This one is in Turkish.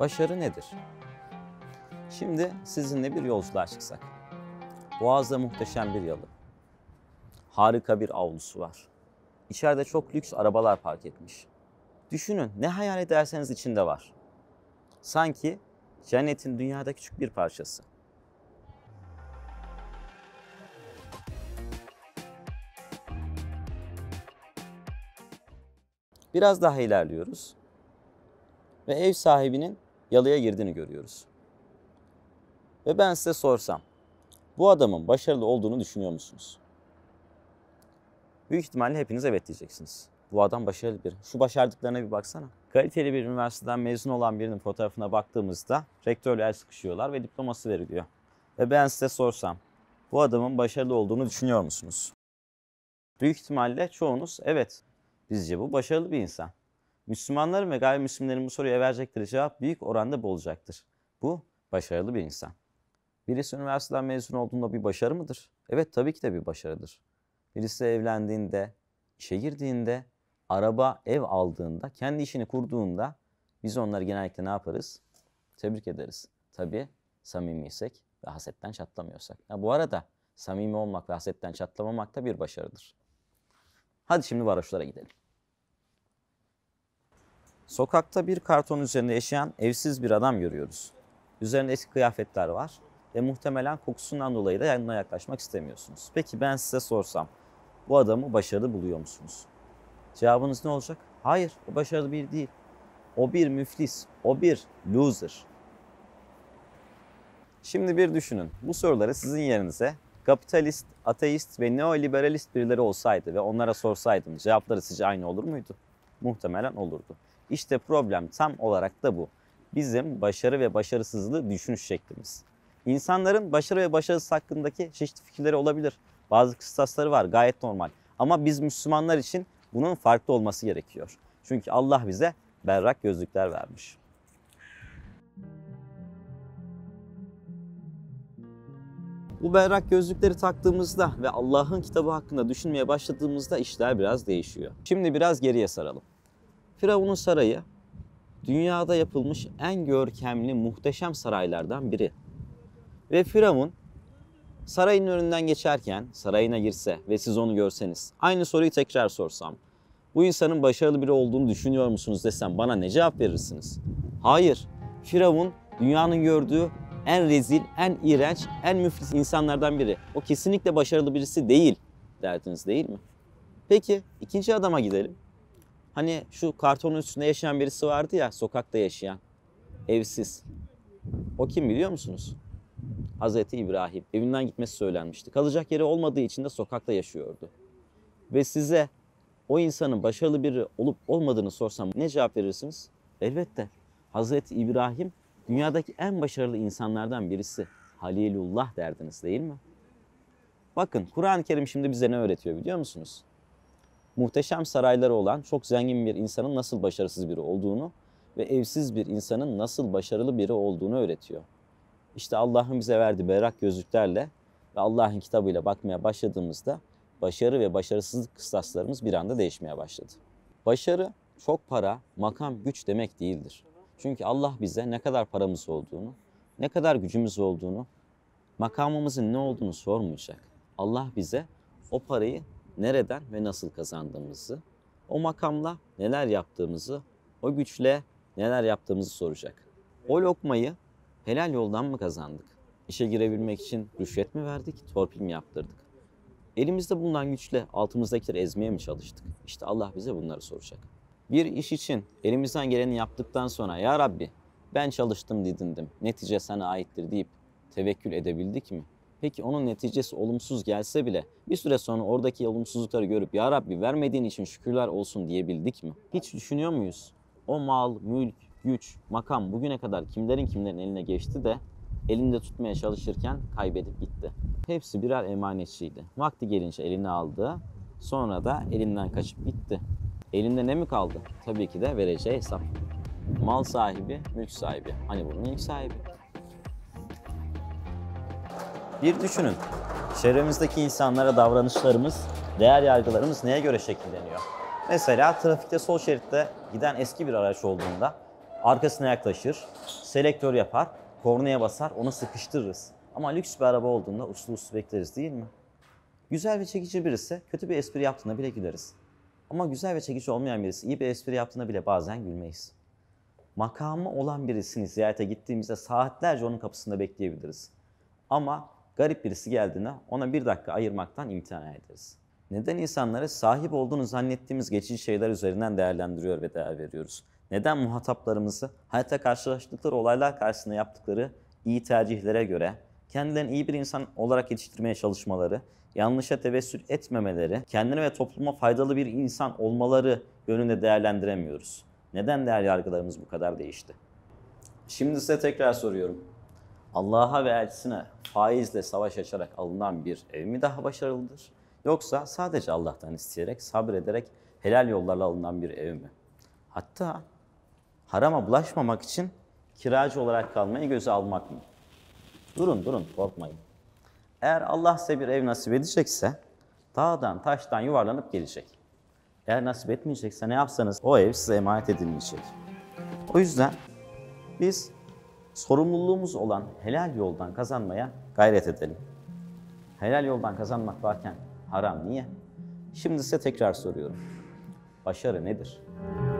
Başarı nedir? Şimdi sizinle bir yolculuğa çıksak. Boğaz'da muhteşem bir yalı. Harika bir avlusu var. İçeride çok lüks arabalar park etmiş. Düşünün ne hayal ederseniz içinde var. Sanki cennetin dünyada küçük bir parçası. Biraz daha ilerliyoruz. Ve ev sahibinin yalıya girdiğini görüyoruz. Ve ben size sorsam, bu adamın başarılı olduğunu düşünüyor musunuz? Büyük ihtimalle hepiniz evet diyeceksiniz. Bu adam başarılı bir. Şu başardıklarına bir baksana. Kaliteli bir üniversiteden mezun olan birinin fotoğrafına baktığımızda rektörle el sıkışıyorlar ve diploması veriliyor. Ve ben size sorsam, bu adamın başarılı olduğunu düşünüyor musunuz? Büyük ihtimalle çoğunuz evet. Bizce bu başarılı bir insan. Müslümanların ve gayrimüslimlerin bu soruya verecekleri cevap büyük oranda bu olacaktır. Bu başarılı bir insan. Birisi üniversiteden mezun olduğunda bir başarı mıdır? Evet tabii ki de bir başarıdır. Birisi evlendiğinde, işe girdiğinde, araba, ev aldığında, kendi işini kurduğunda biz onları genellikle ne yaparız? Tebrik ederiz. Tabii samimiysek ve hasetten çatlamıyorsak. Ha, bu arada samimi olmak ve hasetten çatlamamak da bir başarıdır. Hadi şimdi varoşlara gidelim. Sokakta bir karton üzerinde yaşayan evsiz bir adam görüyoruz. Üzerinde eski kıyafetler var ve muhtemelen kokusundan dolayı da yanına yaklaşmak istemiyorsunuz. Peki ben size sorsam bu adamı başarılı buluyor musunuz? Cevabınız ne olacak? Hayır, o başarılı bir değil. O bir müflis, o bir loser. Şimdi bir düşünün. Bu soruları sizin yerinize kapitalist, ateist ve neoliberalist birileri olsaydı ve onlara sorsaydım cevapları sizce aynı olur muydu? Muhtemelen olurdu. İşte problem tam olarak da bu. Bizim başarı ve başarısızlığı düşünüş şeklimiz. İnsanların başarı ve başarısız hakkındaki çeşitli fikirleri olabilir. Bazı kıstasları var gayet normal. Ama biz Müslümanlar için bunun farklı olması gerekiyor. Çünkü Allah bize berrak gözlükler vermiş. Bu berrak gözlükleri taktığımızda ve Allah'ın kitabı hakkında düşünmeye başladığımızda işler biraz değişiyor. Şimdi biraz geriye saralım. Firavun'un sarayı dünyada yapılmış en görkemli, muhteşem saraylardan biri. Ve Firavun sarayın önünden geçerken sarayına girse ve siz onu görseniz, aynı soruyu tekrar sorsam, bu insanın başarılı biri olduğunu düşünüyor musunuz desem bana ne cevap verirsiniz? Hayır, Firavun dünyanın gördüğü en rezil, en iğrenç, en müflis insanlardan biri. O kesinlikle başarılı birisi değil derdiniz değil mi? Peki ikinci adama gidelim. Hani şu kartonun üstünde yaşayan birisi vardı ya sokakta yaşayan. Evsiz. O kim biliyor musunuz? Hazreti İbrahim. Evinden gitmesi söylenmişti. Kalacak yeri olmadığı için de sokakta yaşıyordu. Ve size o insanın başarılı biri olup olmadığını sorsam ne cevap verirsiniz? Elbette. Hazreti İbrahim dünyadaki en başarılı insanlardan birisi. Halilullah derdiniz değil mi? Bakın Kur'an-ı Kerim şimdi bize ne öğretiyor biliyor musunuz? muhteşem sarayları olan çok zengin bir insanın nasıl başarısız biri olduğunu ve evsiz bir insanın nasıl başarılı biri olduğunu öğretiyor. İşte Allah'ın bize verdiği berrak gözlüklerle ve Allah'ın kitabıyla bakmaya başladığımızda başarı ve başarısızlık kıstaslarımız bir anda değişmeye başladı. Başarı çok para, makam, güç demek değildir. Çünkü Allah bize ne kadar paramız olduğunu, ne kadar gücümüz olduğunu, makamımızın ne olduğunu sormayacak. Allah bize o parayı nereden ve nasıl kazandığımızı, o makamla neler yaptığımızı, o güçle neler yaptığımızı soracak. O lokmayı helal yoldan mı kazandık? İşe girebilmek için rüşvet mi verdik, torpil mi yaptırdık? Elimizde bulunan güçle altımızdakileri ezmeye mi çalıştık? İşte Allah bize bunları soracak. Bir iş için elimizden geleni yaptıktan sonra Ya Rabbi ben çalıştım didindim, netice sana aittir deyip tevekkül edebildik mi? Peki onun neticesi olumsuz gelse bile bir süre sonra oradaki olumsuzlukları görüp ya Rabbi vermediğin için şükürler olsun diyebildik mi? Hiç düşünüyor muyuz? O mal, mülk, güç, makam bugüne kadar kimlerin kimlerin eline geçti de elinde tutmaya çalışırken kaybedip gitti. Hepsi birer emanetçiydi. Vakti gelince eline aldı, sonra da elinden kaçıp gitti. Elinde ne mi kaldı? Tabii ki de vereceği hesap. Mal sahibi, mülk sahibi. Hani bunun ilk sahibi. Bir düşünün, çevremizdeki insanlara davranışlarımız, değer yargılarımız neye göre şekilleniyor? Mesela trafikte sol şeritte giden eski bir araç olduğunda arkasına yaklaşır, selektör yapar, kornaya basar, onu sıkıştırırız. Ama lüks bir araba olduğunda uslu uslu bekleriz değil mi? Güzel ve çekici birisi kötü bir espri yaptığında bile güleriz. Ama güzel ve çekici olmayan birisi iyi bir espri yaptığında bile bazen gülmeyiz. Makamı olan birisini ziyarete gittiğimizde saatlerce onun kapısında bekleyebiliriz. Ama Garip birisi geldiğinde ona bir dakika ayırmaktan imtina ederiz. Neden insanları sahip olduğunu zannettiğimiz geçici şeyler üzerinden değerlendiriyor ve değer veriyoruz? Neden muhataplarımızı hayata karşılaştıkları olaylar karşısında yaptıkları iyi tercihlere göre kendilerini iyi bir insan olarak yetiştirmeye çalışmaları, yanlışa tevessül etmemeleri, kendine ve topluma faydalı bir insan olmaları yönünde değerlendiremiyoruz. Neden değer yargılarımız bu kadar değişti? Şimdi size tekrar soruyorum. Allah'a ve elçisine faizle savaş açarak alınan bir ev mi daha başarılıdır? Yoksa sadece Allah'tan isteyerek, sabrederek helal yollarla alınan bir ev mi? Hatta harama bulaşmamak için kiracı olarak kalmayı göze almak mı? Durun durun korkmayın. Eğer Allah size bir ev nasip edecekse dağdan taştan yuvarlanıp gelecek. Eğer nasip etmeyecekse ne yapsanız o ev size emanet edilmeyecek. O yüzden biz sorumluluğumuz olan helal yoldan kazanmaya gayret edelim. Helal yoldan kazanmak varken haram niye? Şimdi size tekrar soruyorum. Başarı nedir?